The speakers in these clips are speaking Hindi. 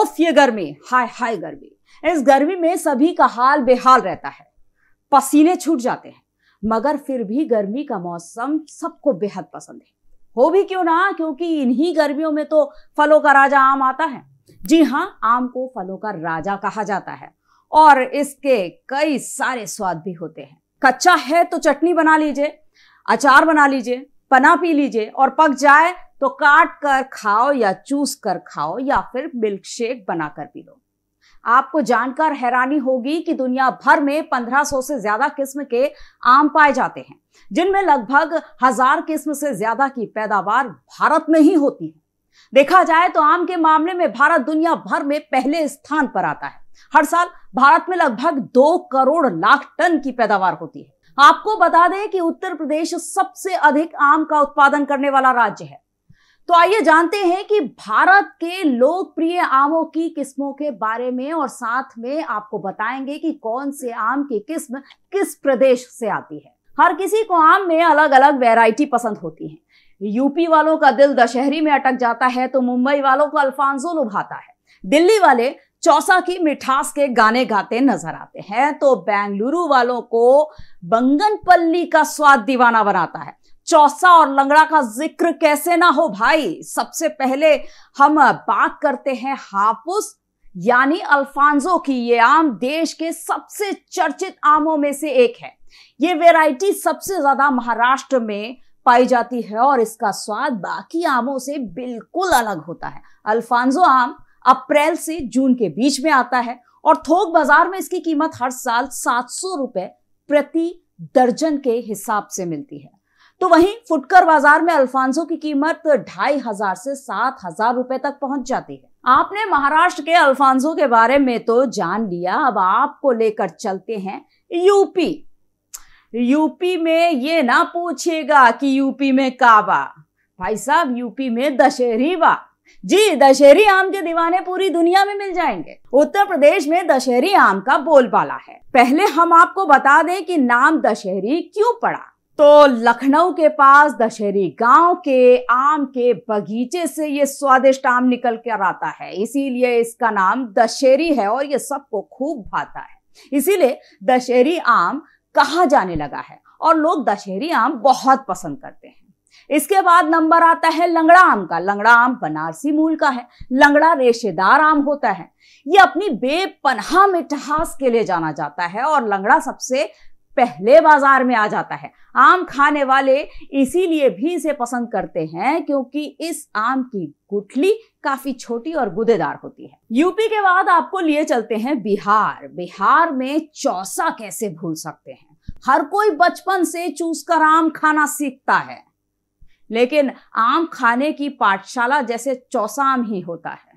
उफ ये गर्मी हाय हाय गर्मी इस गर्मी में सभी का हाल बेहाल रहता है पसीने छूट जाते हैं मगर फिर भी गर्मी का मौसम सबको बेहद पसंद है हो भी क्यों ना क्योंकि इन्हीं गर्मियों में तो फलों का राजा आम आता है जी हाँ आम को फलों का राजा कहा जाता है और इसके कई सारे स्वाद भी होते हैं कच्चा है तो चटनी बना लीजिए अचार बना लीजिए पना पी लीजिए और पक जाए तो काट कर खाओ या चूस कर खाओ या फिर मिल्क शेक बनाकर पी लो आपको जानकर हैरानी होगी कि दुनिया भर में 1500 से ज्यादा किस्म के आम पाए जाते हैं जिनमें लगभग हजार किस्म से ज्यादा की पैदावार भारत में ही होती है देखा जाए तो आम के मामले में भारत दुनिया भर में पहले स्थान पर आता है हर साल भारत में लगभग दो करोड़ लाख टन की पैदावार होती है आपको बता दें कि उत्तर प्रदेश सबसे अधिक आम का उत्पादन करने वाला राज्य है तो आइए जानते हैं कि भारत के लोकप्रिय आमों की किस्मों के बारे में और साथ में आपको बताएंगे कि कौन से आम की किस्म किस प्रदेश से आती है हर किसी को आम में अलग अलग वैरायटी पसंद होती है यूपी वालों का दिल दशहरी में अटक जाता है तो मुंबई वालों को अल्फांजो लुभाता है दिल्ली वाले चौसा की मिठास के गाने गाते नजर आते हैं तो बेंगलुरु वालों को बंगनपल्ली का स्वाद दीवाना बनाता है चौसा और लंगड़ा का जिक्र कैसे ना हो भाई सबसे पहले हम बात करते हैं हापुस यानी अल्फांजो की ये आम देश के सबसे चर्चित आमों में से एक है ये वेराइटी सबसे ज्यादा महाराष्ट्र में पाई जाती है और इसका स्वाद बाकी आमों से बिल्कुल अलग होता है अल्फांजो आम अप्रैल से जून के बीच में आता है और थोक बाजार में इसकी कीमत हर साल सात सौ रुपए प्रति दर्जन के हिसाब से मिलती है तो वहीं फुटकर बाजार में अल्फांसो की कीमत ढाई हजार से सात हजार रुपए तक पहुंच जाती है आपने महाराष्ट्र के अल्फांसो के बारे में तो जान लिया अब आपको लेकर चलते हैं यूपी यूपी में ये ना पूछेगा कि यूपी में काबा भाई साहब यूपी में दशहरी बा जी दशहरी आम के दीवाने पूरी दुनिया में मिल जाएंगे उत्तर प्रदेश में दशहरी आम का बोलबाला है पहले हम आपको बता दें कि नाम दशहरी क्यों पड़ा तो लखनऊ के पास दशहरी गांव के आम के बगीचे से ये स्वादिष्ट आम निकल कर आता है इसीलिए इसका नाम दशहरी है और ये सबको खूब भाता है इसीलिए दशहरी आम कहा जाने लगा है और लोग दशहरी आम बहुत पसंद करते हैं इसके बाद नंबर आता है लंगड़ा आम का लंगड़ा आम बनारसी मूल का है लंगड़ा रेशेदार आम होता है ये अपनी बेपनाह मिठास के लिए जाना जाता है और लंगड़ा सबसे पहले बाजार में आ जाता है आम खाने वाले इसीलिए भी इसे पसंद करते हैं क्योंकि इस आम की गुठली काफी छोटी और गुदेदार होती है यूपी के बाद आपको लिए चलते हैं बिहार बिहार में चौसा कैसे भूल सकते हैं हर कोई बचपन से चूस कर आम खाना सीखता है लेकिन आम खाने की पाठशाला जैसे चौसा आम ही होता है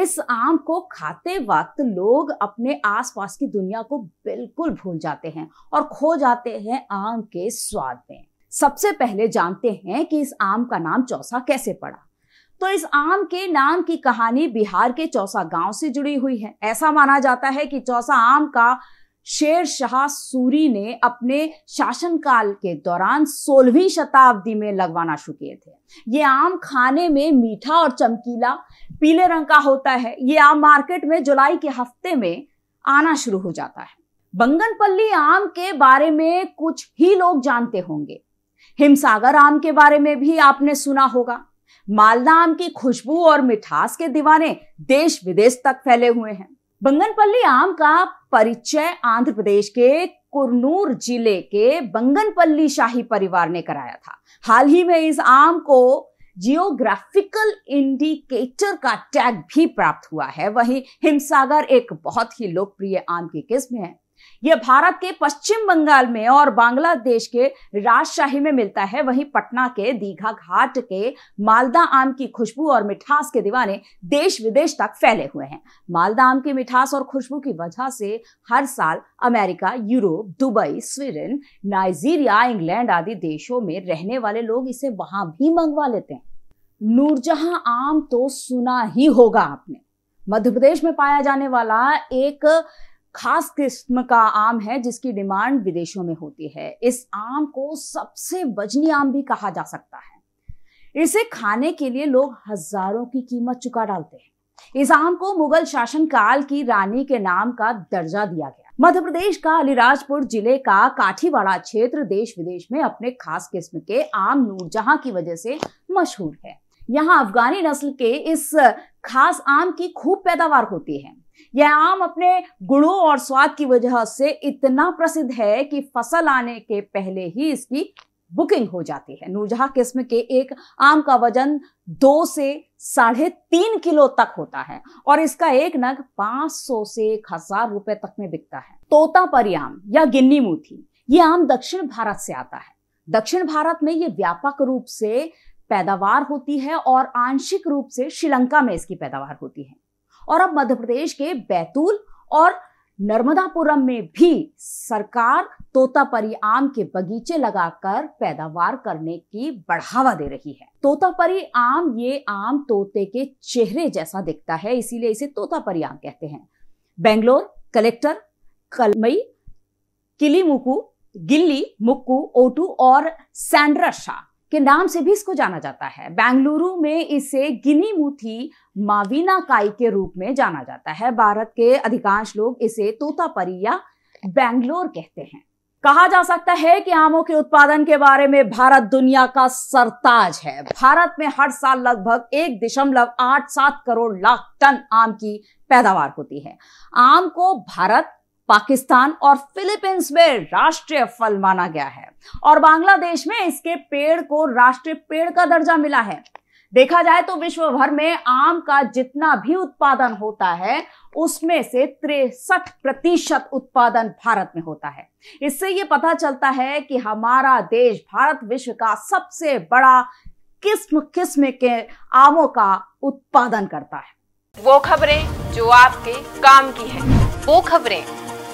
इस आम को खाते वक्त लोग अपने आसपास की दुनिया को बिल्कुल भूल जाते हैं और खो जाते हैं आम के स्वाद में सबसे पहले जानते हैं कि इस आम का नाम चौसा कैसे पड़ा तो इस आम के नाम की कहानी बिहार के चौसा गांव से जुड़ी हुई है ऐसा माना जाता है कि चौसा आम का शेर शाह सूरी ने अपने शासनकाल के दौरान सोलहवीं शताब्दी में लगवाना शुरू किए थे ये आम खाने में मीठा और चमकीला पीले रंग का होता है ये आम मार्केट में जुलाई के हफ्ते में आना शुरू हो जाता है बंगनपल्ली आम के बारे में कुछ ही लोग जानते होंगे हिमसागर आम के बारे में भी आपने सुना होगा मालदा आम की खुशबू और मिठास के दीवाने देश विदेश तक फैले हुए हैं बंगनपल्ली आम का परिचय आंध्र प्रदेश के कुरनूर जिले के बंगनपल्ली शाही परिवार ने कराया था हाल ही में इस आम को जियोग्राफिकल इंडिकेटर का टैग भी प्राप्त हुआ है वहीं हिमसागर एक बहुत ही लोकप्रिय आम की किस्म है यह भारत के पश्चिम बंगाल में और बांग्लादेश के राजशाही में मिलता है वहीं पटना के दीघा घाट के मालदा आम की खुशबू और मिठास के दीवाने देश विदेश तक फैले हुए हैं मालदा आम की मिठास और खुशबू की वजह से हर साल America Europe Dubai Sweden Nigeria England आदि देशों में रहने वाले लोग इसे वहां भी मंगवा लेते हैं नूरजहां आम तो सुना ही होगा आपने मध्य प्रदेश में पाया जाने वाला एक खास किस्म का आम है जिसकी डिमांड विदेशों में होती है इस आम को सबसे वजनी आम भी कहा जा सकता है इसे खाने के लिए लोग हजारों की कीमत चुका डालते हैं इस आम को मुगल शासन काल की रानी के नाम का दर्जा दिया गया मध्य प्रदेश का अलीराजपुर जिले का काठीवाड़ा क्षेत्र देश विदेश में अपने खास किस्म के आम नूरजहां की वजह से मशहूर है यहाँ अफगानी नस्ल के इस खास आम की खूब पैदावार होती है यह आम अपने गुणों और स्वाद की वजह से इतना प्रसिद्ध है कि फसल आने के पहले ही इसकी बुकिंग हो जाती है नूरजहा किस्म के एक आम का वजन दो से साढ़े तीन किलो तक होता है और इसका एक नग 500 से एक हजार रुपए तक में बिकता है तोतापरी आम या गिन्नी मूथी ये आम दक्षिण भारत से आता है दक्षिण भारत में ये व्यापक रूप से पैदावार होती है और आंशिक रूप से श्रीलंका में इसकी पैदावार होती है और अब मध्य प्रदेश के बैतूल और नर्मदापुरम में भी सरकार तोतापरी आम के बगीचे लगाकर पैदावार करने की बढ़ावा दे रही है तोतापरी आम ये आम तोते के चेहरे जैसा दिखता है इसीलिए इसे तोतापरी आम कहते हैं बेंगलोर कलेक्टर कलमई किलीमुकू गिल्ली मुक्कू ओटू और सैंड्रा शाह के नाम से भी इसको जाना जाता है बेंगलुरु में इसे गिनी मुथी मावीना काई के रूप में जाना जाता है भारत के अधिकांश लोग इसे परी या बेंगलोर कहते हैं कहा जा सकता है कि आमों के उत्पादन के बारे में भारत दुनिया का सरताज है भारत में हर साल लगभग एक दशमलव आठ सात करोड़ लाख टन आम की पैदावार होती है आम को भारत पाकिस्तान और फिलीपींस में राष्ट्रीय फल माना गया है और बांग्लादेश में इसके पेड़ को राष्ट्रीय पेड़ का दर्जा मिला है देखा जाए तो विश्व भर में आम का जितना भी उत्पादन होता है उसमें से तिरसठ प्रतिशत उत्पादन भारत में होता है इससे ये पता चलता है कि हमारा देश भारत विश्व का सबसे बड़ा किस्म किस्म के आमों का उत्पादन करता है वो खबरें जो आपके काम की है वो खबरें